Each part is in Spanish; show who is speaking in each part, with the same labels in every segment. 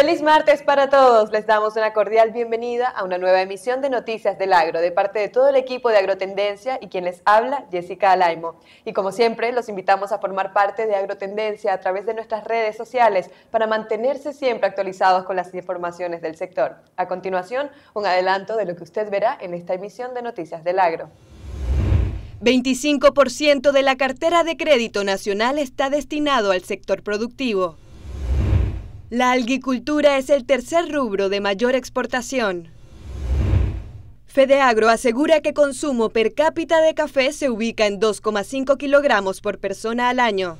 Speaker 1: Feliz martes para todos. Les damos una cordial bienvenida a una nueva emisión de Noticias del Agro de parte de todo el equipo de Agrotendencia y quien les habla, Jessica Alaimo. Y como siempre, los invitamos a formar parte de Agrotendencia a través de nuestras redes sociales para mantenerse siempre actualizados con las informaciones del sector. A continuación, un adelanto de lo que usted verá en esta emisión de Noticias del Agro. 25% de la cartera de crédito nacional está destinado al sector productivo. La algicultura es el tercer rubro de mayor exportación. Fedeagro asegura que consumo per cápita de café se ubica en 2,5 kilogramos por persona al año.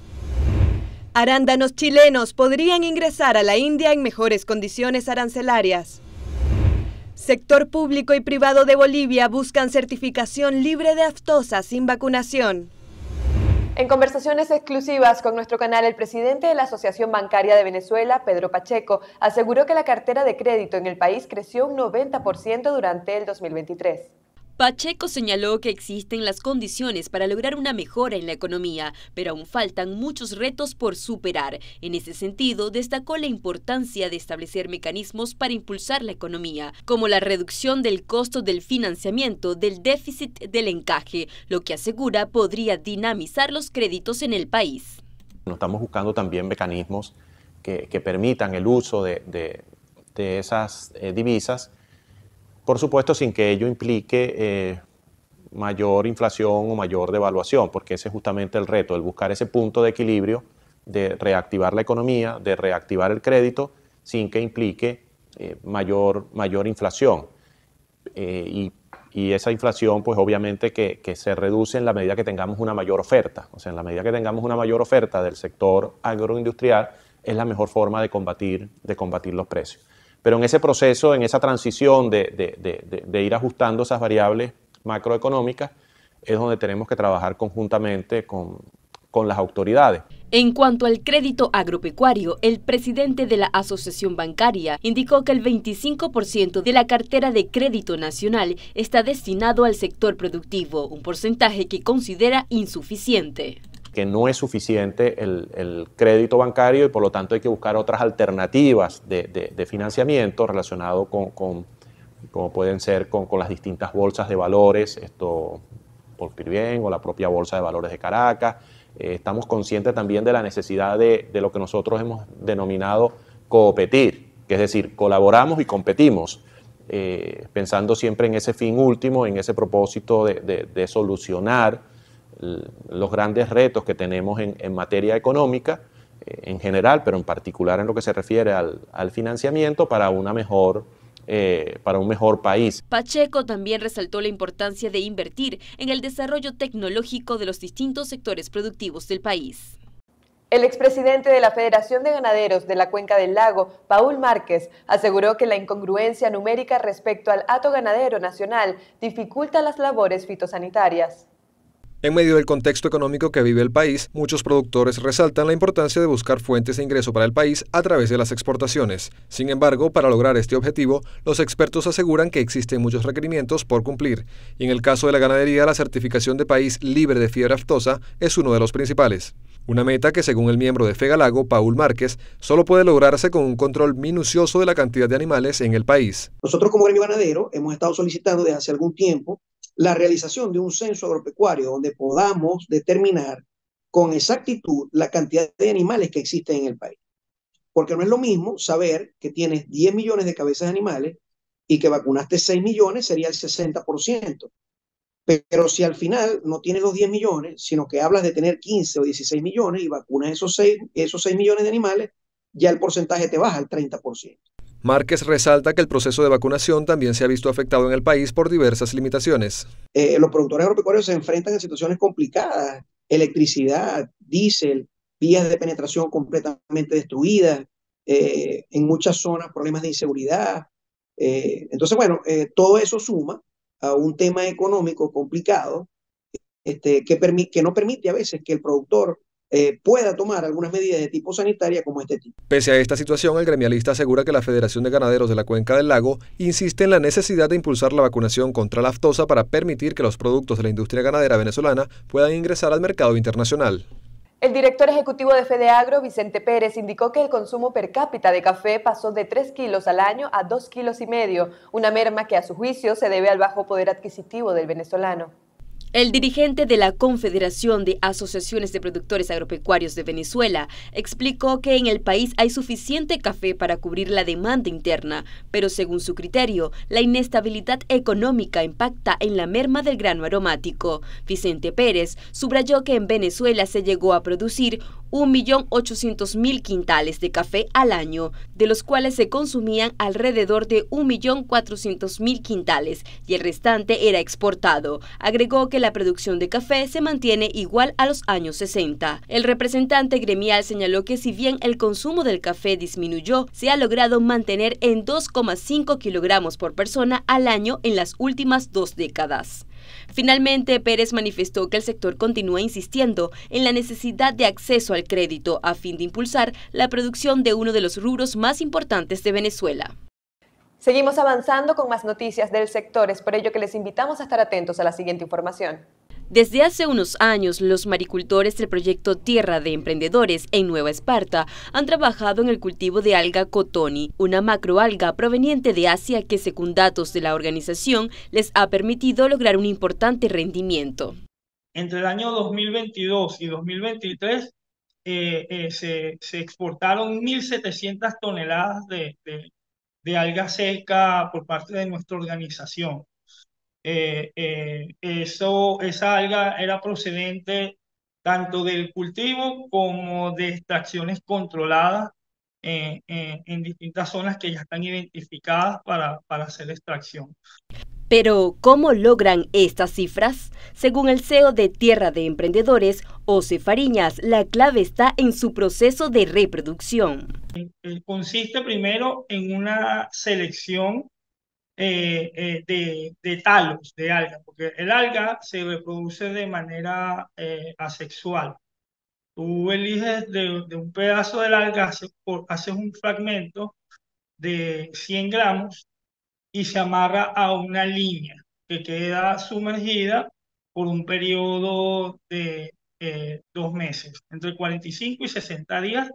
Speaker 1: Arándanos chilenos podrían ingresar a la India en mejores condiciones arancelarias. Sector público y privado de Bolivia buscan certificación libre de aftosa sin vacunación. En conversaciones exclusivas con nuestro canal, el presidente de la Asociación Bancaria de Venezuela, Pedro Pacheco, aseguró que la cartera de crédito en el país creció un 90% durante el 2023.
Speaker 2: Pacheco señaló que existen las condiciones para lograr una mejora en la economía, pero aún faltan muchos retos por superar. En ese sentido, destacó la importancia de establecer mecanismos para impulsar la economía, como la reducción del costo del financiamiento del déficit del encaje, lo que asegura podría dinamizar los créditos en el país.
Speaker 3: Estamos buscando también mecanismos que, permitan el uso de, esas eh, divisas por supuesto sin que ello implique eh, mayor inflación o mayor devaluación, porque ese es justamente el reto, el buscar ese punto de equilibrio de reactivar la economía, de reactivar el crédito, sin que implique eh, mayor, mayor inflación. Eh, y, esa inflación, pues obviamente que, que, se reduce en la medida que tengamos una mayor oferta. O sea, en la medida que tengamos una mayor oferta del sector agroindustrial, es la mejor forma de combatir, de combatir los precios. Pero en ese proceso, en esa transición de, ir ajustando esas variables macroeconómicas, es donde tenemos que trabajar conjuntamente con, con las autoridades.
Speaker 2: En cuanto al crédito agropecuario, el presidente de la Asociación Bancaria indicó que el 25% de la cartera de crédito nacional está destinado al sector productivo, un porcentaje que considera insuficiente
Speaker 3: que no es suficiente el, crédito bancario y por lo tanto hay que buscar otras alternativas de, financiamiento relacionado con, como pueden ser con, las distintas bolsas de valores, esto por bien o la propia bolsa de valores de Caracas. Eh, estamos conscientes también de la necesidad de, lo que nosotros hemos denominado coopetir, que es decir, colaboramos y competimos. Eh, pensando siempre en ese fin último, en ese propósito de solucionar los grandes retos que tenemos en, materia económica eh, en general, pero en particular en lo que se refiere al, financiamiento para eh, para un mejor país.
Speaker 2: Pacheco también resaltó la importancia de invertir en el desarrollo tecnológico de los distintos sectores productivos del país.
Speaker 1: El expresidente de la Federación de Ganaderos de la Cuenca del Lago, Paul Márquez, aseguró que la incongruencia numérica respecto al hato ganadero nacional dificulta las labores fitosanitarias.
Speaker 4: En medio del contexto económico que vive el país, muchos productores resaltan la importancia de buscar fuentes de ingreso para el país a través de las exportaciones. Sin embargo, para lograr este objetivo, los expertos aseguran que existen muchos requerimientos por cumplir, y en el caso de la ganadería, la certificación de país libre de fiebre aftosa es uno de los principales. Una meta que, según el miembro de Fegalago, Paul Márquez, solo puede lograrse con un control minucioso de la cantidad de animales en el país.
Speaker 5: Nosotros como gremio ganadero hemos estado solicitando desde hace algún tiempo la realización de un censo agropecuario donde podamos determinar con exactitud la cantidad de animales que existen en el país. Porque no es lo mismo saber que tienes 10 millones de cabezas de animales y que vacunaste 6 millones, sería el 60%. Pero si al final no tienes los 10 millones, sino que hablas de tener 15 o 16 millones y vacunas esos 6, esos 6 millones de animales, ya el porcentaje te baja al 30%.
Speaker 4: Márquez resalta que el proceso de vacunación también se ha visto afectado en el país por diversas limitaciones.
Speaker 5: Eh, los productores agropecuarios se enfrentan a situaciones complicadas, electricidad, diésel, vías de penetración completamente destruidas, eh, en muchas zonas problemas de inseguridad. Eh, entonces, bueno, todo eso suma a un tema económico complicado este, que no permite a veces que el productor eh, pueda tomar algunas medidas de tipo sanitaria como este tipo.
Speaker 4: Pese a esta situación, el gremialista asegura que la Federación de Ganaderos de la Cuenca del Lago insiste en la necesidad de impulsar la vacunación contra la aftosa para permitir que los productos de la industria ganadera venezolana puedan ingresar al mercado internacional.
Speaker 1: El director ejecutivo de Fedeagro, Vicente Pérez, indicó que el consumo per cápita de café pasó de 3 kilos al año a 2 kilos y medio, una merma que a su juicio se debe al bajo poder adquisitivo del venezolano. El dirigente de la Confederación de Asociaciones de Productores
Speaker 2: Agropecuarios de Venezuela explicó que en el país hay suficiente café para cubrir la demanda interna, pero según su criterio, la inestabilidad económica impacta en la merma del grano aromático. Vicente Pérez subrayó que en Venezuela se llegó a producir 1.800.000 quintales de café al año, de los cuales se consumían alrededor de 1.400.000 quintales y el restante era exportado. Agregó que la producción de café se mantiene igual a los años 60. El representante gremial señaló que si bien el consumo del café disminuyó, se ha logrado mantener en 2,5 kilogramos por persona al año en las últimas dos décadas. Finalmente, Pérez manifestó que el sector continúa insistiendo en la necesidad de acceso al crédito a fin de impulsar la producción de uno de los rubros más importantes de Venezuela.
Speaker 1: Seguimos avanzando con más noticias del sector, es por ello que les invitamos a estar atentos a la siguiente información.
Speaker 2: Desde hace unos años, los maricultores del proyecto Tierra de Emprendedores en Nueva Esparta han trabajado en el cultivo de alga cotoni, una macroalga proveniente de Asia que, según datos de la organización, les ha permitido lograr un importante rendimiento.
Speaker 6: Entre el año 2022 y 2023 eh, eh, se, exportaron 1.700 toneladas de alga seca por parte de nuestra organización. Eh, eh, eso, esa alga era procedente tanto del cultivo como de extracciones controladas eh, en distintas zonas que ya están identificadas para, para hacer extracción.
Speaker 2: Pero, ¿cómo logran estas cifras? Según el CEO de Tierra de Emprendedores, Ose Fariñas, la clave está en su proceso de reproducción.
Speaker 6: Consiste primero en una selección eh, eh de, talos, de alga, porque el alga se reproduce de manera eh, asexual. Tú eliges de, un pedazo del alga, haces un fragmento de 100 gramos y se amarra a una línea que queda sumergida por un periodo de eh, dos meses, entre 45 y 60 días,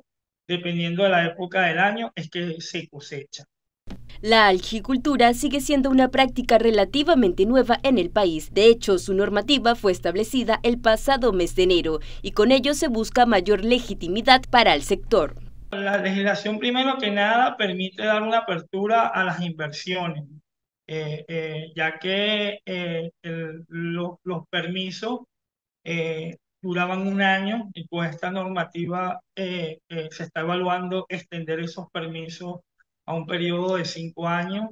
Speaker 6: dependiendo de la época del año, es que se cosecha.
Speaker 2: La algicultura sigue siendo una práctica relativamente nueva en el país. De hecho, su normativa fue establecida el pasado mes de enero y con ello se busca mayor legitimidad para el sector.
Speaker 6: La legislación, primero que nada, permite dar una apertura a las inversiones, eh, eh, ya que eh, los permisos duraban un año y con esta normativa se está evaluando extender esos permisos a un periodo de cinco años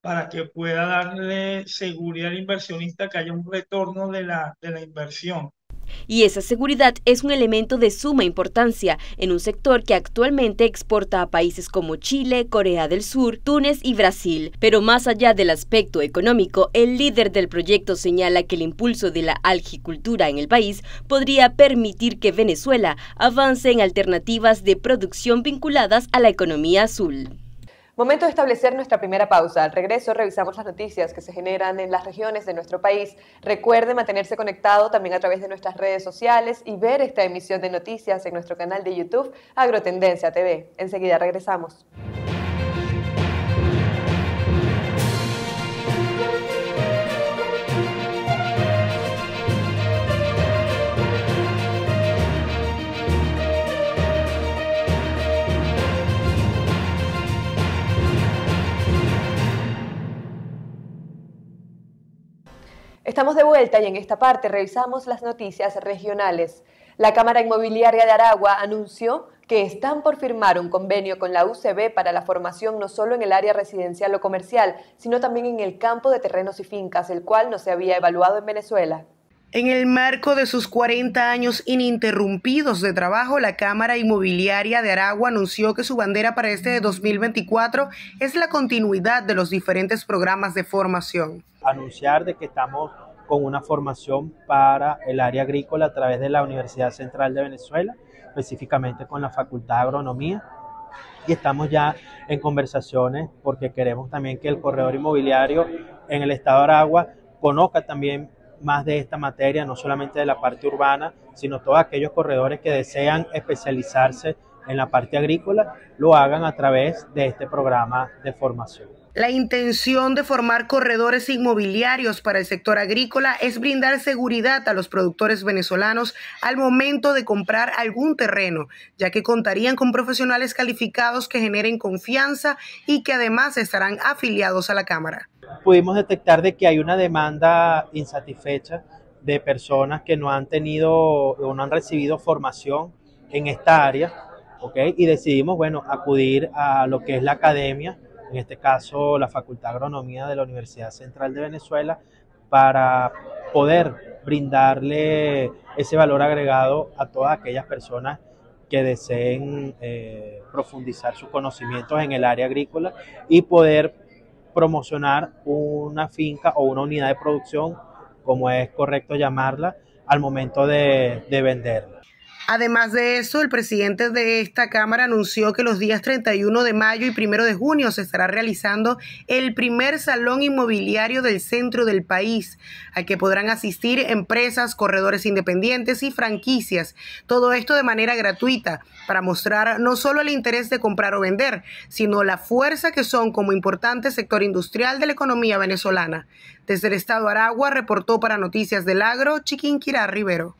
Speaker 6: para que pueda darle seguridad al inversionista que haya un retorno de la, de la inversión.
Speaker 2: Y esa seguridad es un elemento de suma importancia en un sector que actualmente exporta a países como Chile, Corea del Sur, Túnez y Brasil. Pero más allá del aspecto económico, el líder del proyecto señala que el impulso de la algicultura en el país podría permitir que Venezuela avance en alternativas de producción vinculadas a la economía azul.
Speaker 1: Momento de establecer nuestra primera pausa. Al regreso revisamos las noticias que se generan en las regiones de nuestro país. Recuerde mantenerse conectado también a través de nuestras redes sociales y ver esta emisión de noticias en nuestro canal de YouTube Agrotendencia TV. Enseguida regresamos. Estamos de vuelta y en esta parte revisamos las noticias regionales. La Cámara Inmobiliaria de Aragua anunció que están por firmar un convenio con la UCB para la formación no solo en el área residencial o comercial, sino también en el campo de terrenos y fincas, el cual no se había evaluado en Venezuela.
Speaker 7: En el marco de sus 40 años ininterrumpidos de trabajo, la Cámara Inmobiliaria de Aragua anunció que su bandera para este de 2024 es la continuidad de los diferentes programas de formación
Speaker 8: anunciar de que estamos con una formación para el área agrícola a través de la Universidad Central de Venezuela, específicamente con la Facultad de Agronomía. Y estamos ya en conversaciones porque queremos también que el corredor inmobiliario en el estado de Aragua conozca también más de esta materia, no solamente de la parte urbana, sino todos aquellos corredores que desean especializarse en la parte agrícola, lo hagan a través de este programa de formación.
Speaker 7: La intención de formar corredores inmobiliarios para el sector agrícola es brindar seguridad a los productores venezolanos al momento de comprar algún terreno, ya que contarían con profesionales calificados que generen confianza y que además estarán afiliados a la Cámara.
Speaker 8: Pudimos detectar de que hay una demanda insatisfecha de personas que no han tenido o no han recibido formación en esta área, ¿ok? Y decidimos, bueno, acudir a lo que es la academia en este caso la Facultad de Agronomía de la Universidad Central de Venezuela, para poder brindarle ese valor agregado a todas aquellas personas que deseen eh, profundizar sus conocimientos en el área agrícola y poder promocionar una finca o una unidad de producción, como es correcto llamarla, al momento de venderla.
Speaker 7: Además de eso, el presidente de esta Cámara anunció que los días 31 de mayo y 1 de junio se estará realizando el primer salón inmobiliario del centro del país, al que podrán asistir empresas, corredores independientes y franquicias. Todo esto de manera gratuita, para mostrar no solo el interés de comprar o vender, sino la fuerza que son como importante sector industrial de la economía venezolana. Desde el estado Aragua reportó para Noticias del Agro Chiquinquirá Rivero.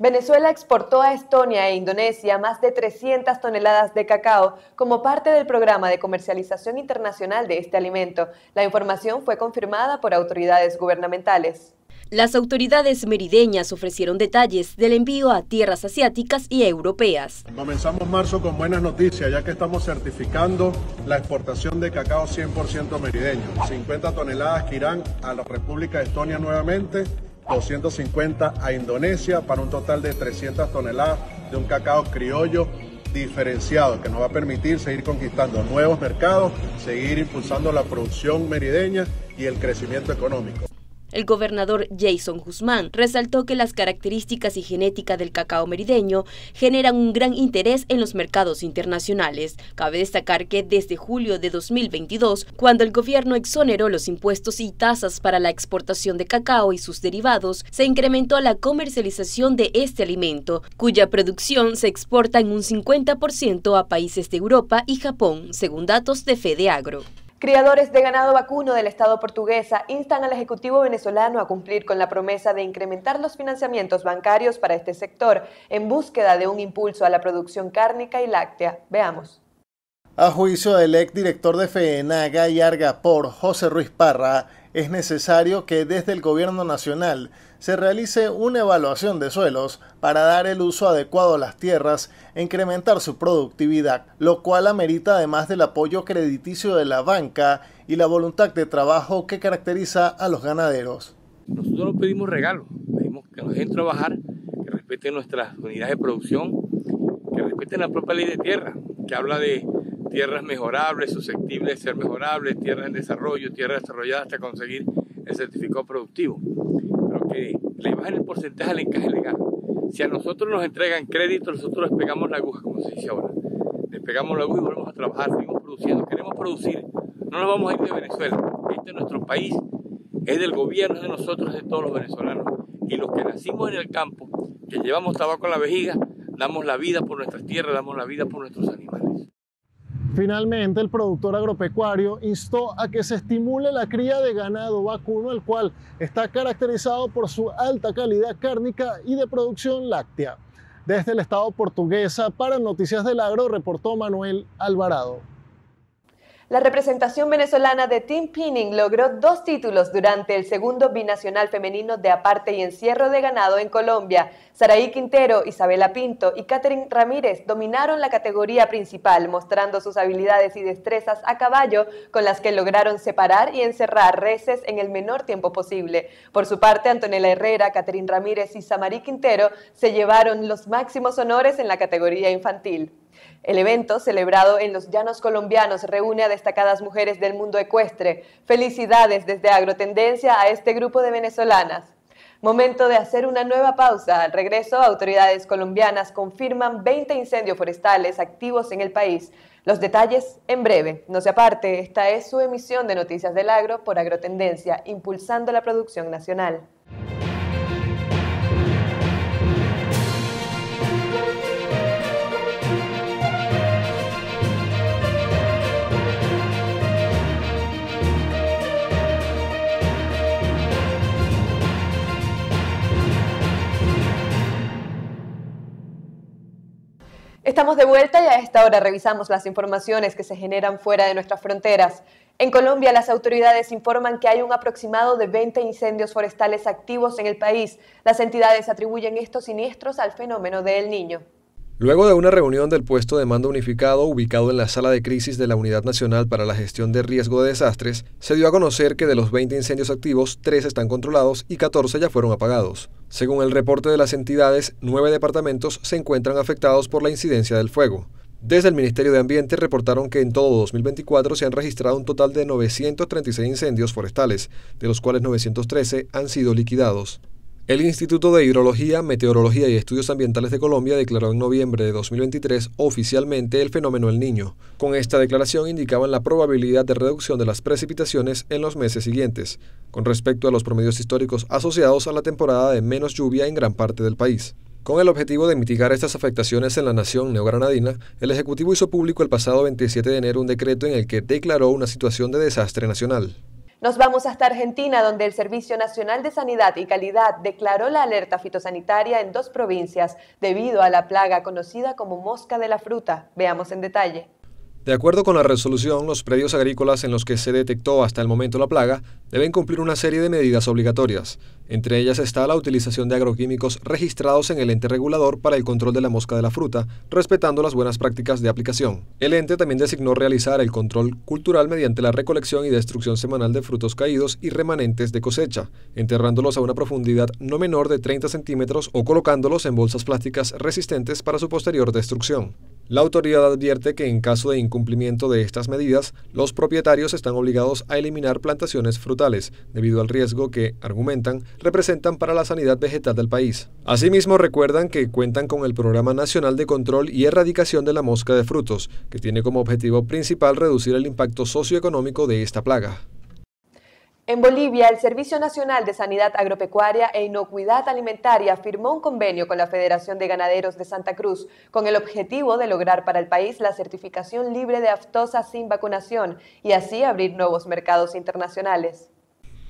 Speaker 1: Venezuela exportó a Estonia e Indonesia más de 300 toneladas de cacao como parte del programa de comercialización internacional de este alimento. La información fue confirmada por autoridades gubernamentales.
Speaker 2: Las autoridades merideñas ofrecieron detalles del envío a tierras asiáticas y europeas.
Speaker 3: Comenzamos marzo con buenas noticias, ya que estamos certificando la exportación de cacao 100% merideño. 50 toneladas que irán a la República de Estonia nuevamente 250 a Indonesia para un total de 300 toneladas de un cacao criollo diferenciado que nos va a permitir seguir conquistando nuevos mercados, seguir impulsando la producción merideña y el crecimiento económico.
Speaker 2: El gobernador Jason Guzmán resaltó que las características y genética del cacao merideño generan un gran interés en los mercados internacionales. Cabe destacar que desde julio de 2022, cuando el gobierno exoneró los impuestos y tasas para la exportación de cacao y sus derivados, se incrementó la comercialización de este alimento, cuya producción se exporta en un 50% a países de Europa y Japón, según datos de Fedeagro. Agro.
Speaker 1: Criadores de ganado vacuno del Estado portuguesa instan al Ejecutivo venezolano a cumplir con la promesa de incrementar los financiamientos bancarios para este sector en búsqueda de un impulso a la producción cárnica y láctea. Veamos.
Speaker 8: A juicio del ex director de FENAGA y Por, José Ruiz Parra, es necesario que desde el Gobierno Nacional se realice una evaluación de suelos para dar el uso adecuado a las tierras e incrementar su productividad, lo cual amerita además del apoyo crediticio de la banca y la voluntad de trabajo que caracteriza a los ganaderos.
Speaker 6: Nosotros no pedimos regalo pedimos que nos dejen trabajar, que respeten nuestras unidades de producción, que respeten la propia ley de tierra, que habla de tierras mejorables, susceptibles de ser mejorables, tierras en desarrollo, tierras desarrolladas hasta conseguir el certificado productivo pero que le bajen el porcentaje al encaje legal. Si a nosotros nos entregan crédito, nosotros les pegamos la aguja, como se dice ahora. Les pegamos la aguja y volvemos a trabajar, seguimos produciendo, queremos producir, no nos vamos a ir de Venezuela. Este es nuestro país, es del gobierno, es de nosotros, de todos los venezolanos. Y los que nacimos en el campo, que llevamos tabaco a la vejiga, damos la vida por nuestras tierras, damos la vida por nuestros animales.
Speaker 3: Finalmente, el productor agropecuario instó a que se estimule la cría de ganado vacuno, el cual está caracterizado por su alta calidad cárnica y de producción láctea. Desde el Estado portuguesa, para Noticias del Agro, reportó Manuel Alvarado.
Speaker 1: La representación venezolana de Team Pinning logró dos títulos durante el segundo binacional femenino de aparte y encierro de ganado en Colombia. Saraí Quintero, Isabela Pinto y Catherine Ramírez dominaron la categoría principal, mostrando sus habilidades y destrezas a caballo con las que lograron separar y encerrar reses en el menor tiempo posible. Por su parte, Antonella Herrera, Catherine Ramírez y Samarí Quintero se llevaron los máximos honores en la categoría infantil. El evento, celebrado en los Llanos Colombianos, reúne a destacadas mujeres del mundo ecuestre. Felicidades desde Agrotendencia a este grupo de venezolanas. Momento de hacer una nueva pausa. Al regreso, autoridades colombianas confirman 20 incendios forestales activos en el país. Los detalles en breve. No se aparte, esta es su emisión de Noticias del Agro por Agrotendencia, impulsando la producción nacional. Estamos de vuelta y a esta hora revisamos las informaciones que se generan fuera de nuestras fronteras. En Colombia, las autoridades informan que hay un aproximado de 20 incendios forestales activos en el país. Las entidades atribuyen estos siniestros al fenómeno del Niño.
Speaker 4: Luego de una reunión del puesto de mando unificado ubicado en la sala de crisis de la Unidad Nacional para la Gestión de Riesgo de Desastres, se dio a conocer que de los 20 incendios activos, 3 están controlados y 14 ya fueron apagados. Según el reporte de las entidades, 9 departamentos se encuentran afectados por la incidencia del fuego. Desde el Ministerio de Ambiente reportaron que en todo 2024 se han registrado un total de 936 incendios forestales, de los cuales 913 han sido liquidados. El Instituto de Hidrología, Meteorología y Estudios Ambientales de Colombia declaró en noviembre de 2023 oficialmente el fenómeno El Niño. Con esta declaración indicaban la probabilidad de reducción de las precipitaciones en los meses siguientes, con respecto a los promedios históricos asociados a la temporada de menos lluvia en gran parte del país. Con el objetivo de mitigar estas afectaciones en la nación neogranadina, el Ejecutivo hizo público el pasado 27 de enero un decreto en el que declaró una situación de desastre nacional.
Speaker 1: Nos vamos hasta Argentina, donde el Servicio Nacional de Sanidad y Calidad declaró la alerta fitosanitaria en dos provincias debido a la plaga conocida como mosca de la fruta. Veamos en detalle.
Speaker 4: De acuerdo con la resolución, los predios agrícolas en los que se detectó hasta el momento la plaga deben cumplir una serie de medidas obligatorias. Entre ellas está la utilización de agroquímicos registrados en el ente regulador para el control de la mosca de la fruta, respetando las buenas prácticas de aplicación. El ente también designó realizar el control cultural mediante la recolección y destrucción semanal de frutos caídos y remanentes de cosecha, enterrándolos a una profundidad no menor de 30 centímetros o colocándolos en bolsas plásticas resistentes para su posterior destrucción. La autoridad advierte que en caso de incumplimiento cumplimiento de estas medidas, los propietarios están obligados a eliminar plantaciones frutales, debido al riesgo que, argumentan, representan para la sanidad vegetal del país. Asimismo, recuerdan que cuentan con el Programa Nacional de Control y Erradicación de la Mosca de Frutos, que tiene como objetivo principal reducir el impacto socioeconómico de esta plaga.
Speaker 1: En Bolivia, el Servicio Nacional de Sanidad Agropecuaria e Inocuidad Alimentaria firmó un convenio con la Federación de Ganaderos de Santa Cruz con el objetivo de lograr para el país la certificación libre de aftosa sin vacunación y así abrir nuevos mercados internacionales.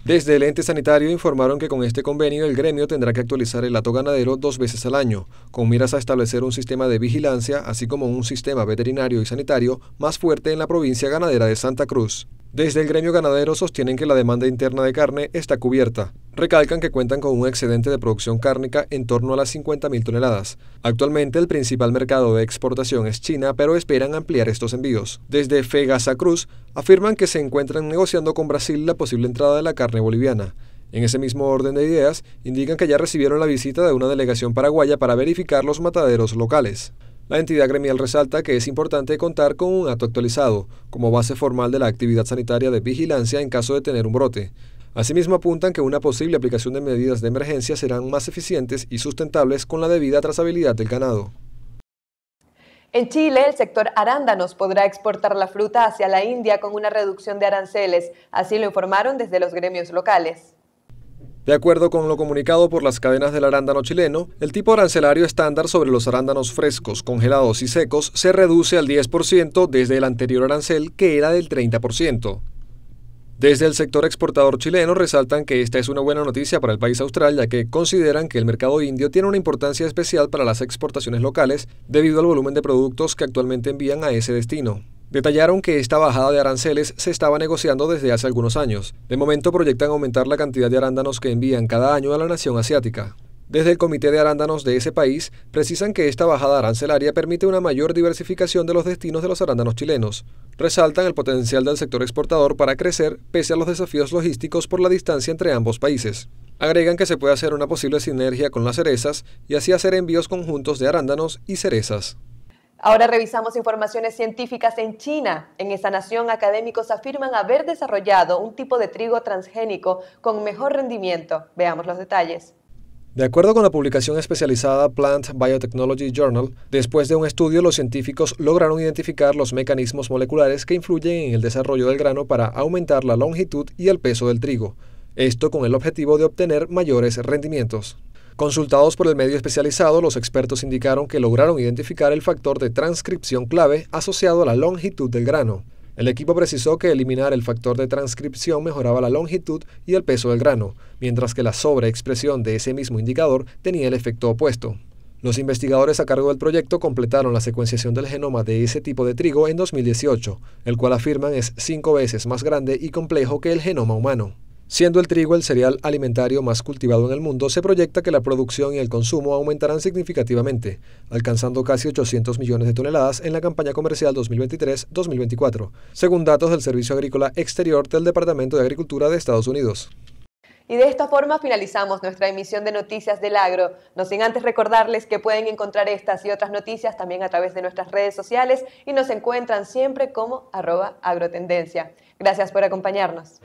Speaker 4: Desde el ente sanitario informaron que con este convenio el gremio tendrá que actualizar el lato ganadero dos veces al año, con miras a establecer un sistema de vigilancia, así como un sistema veterinario y sanitario más fuerte en la provincia ganadera de Santa Cruz. Desde el gremio ganadero sostienen que la demanda interna de carne está cubierta. Recalcan que cuentan con un excedente de producción cárnica en torno a las 50.000 toneladas. Actualmente el principal mercado de exportación es China, pero esperan ampliar estos envíos. Desde Fegasa Cruz afirman que se encuentran negociando con Brasil la posible entrada de la carne boliviana. En ese mismo orden de ideas, indican que ya recibieron la visita de una delegación paraguaya para verificar los mataderos locales. La entidad gremial resalta que es importante contar con un acto actualizado como base formal de la actividad sanitaria de vigilancia en caso de tener un brote. Asimismo apuntan que una posible aplicación de medidas de emergencia serán más eficientes y sustentables con la debida trazabilidad del ganado.
Speaker 1: En Chile, el sector arándanos podrá exportar la fruta hacia la India con una reducción de aranceles, así lo informaron desde los gremios locales.
Speaker 4: De acuerdo con lo comunicado por las cadenas del arándano chileno, el tipo arancelario estándar sobre los arándanos frescos, congelados y secos se reduce al 10% desde el anterior arancel, que era del 30%. Desde el sector exportador chileno resaltan que esta es una buena noticia para el país austral, ya que consideran que el mercado indio tiene una importancia especial para las exportaciones locales debido al volumen de productos que actualmente envían a ese destino. Detallaron que esta bajada de aranceles se estaba negociando desde hace algunos años. De momento proyectan aumentar la cantidad de arándanos que envían cada año a la nación asiática. Desde el Comité de Arándanos de ese país, precisan que esta bajada arancelaria permite una mayor diversificación de los destinos de los arándanos chilenos. Resaltan el potencial del sector exportador para crecer pese a los desafíos logísticos por la distancia entre ambos países. Agregan que se puede hacer una posible sinergia con las cerezas y así hacer envíos conjuntos de arándanos y cerezas.
Speaker 1: Ahora revisamos informaciones científicas en China. En esa nación, académicos afirman haber desarrollado un tipo de trigo transgénico con mejor rendimiento. Veamos los detalles.
Speaker 4: De acuerdo con la publicación especializada Plant Biotechnology Journal, después de un estudio los científicos lograron identificar los mecanismos moleculares que influyen en el desarrollo del grano para aumentar la longitud y el peso del trigo, esto con el objetivo de obtener mayores rendimientos. Consultados por el medio especializado, los expertos indicaron que lograron identificar el factor de transcripción clave asociado a la longitud del grano. El equipo precisó que eliminar el factor de transcripción mejoraba la longitud y el peso del grano, mientras que la sobreexpresión de ese mismo indicador tenía el efecto opuesto. Los investigadores a cargo del proyecto completaron la secuenciación del genoma de ese tipo de trigo en 2018, el cual afirman es cinco veces más grande y complejo que el genoma humano. Siendo el trigo el cereal alimentario más cultivado en el mundo, se proyecta que la producción y el consumo aumentarán significativamente, alcanzando casi 800 millones de toneladas en la campaña comercial 2023-2024, según datos del Servicio Agrícola Exterior del Departamento de Agricultura de Estados Unidos.
Speaker 1: Y de esta forma finalizamos nuestra emisión de Noticias del Agro, no sin antes recordarles que pueden encontrar estas y otras noticias también a través de nuestras redes sociales y nos encuentran siempre como arroba agrotendencia. Gracias por acompañarnos.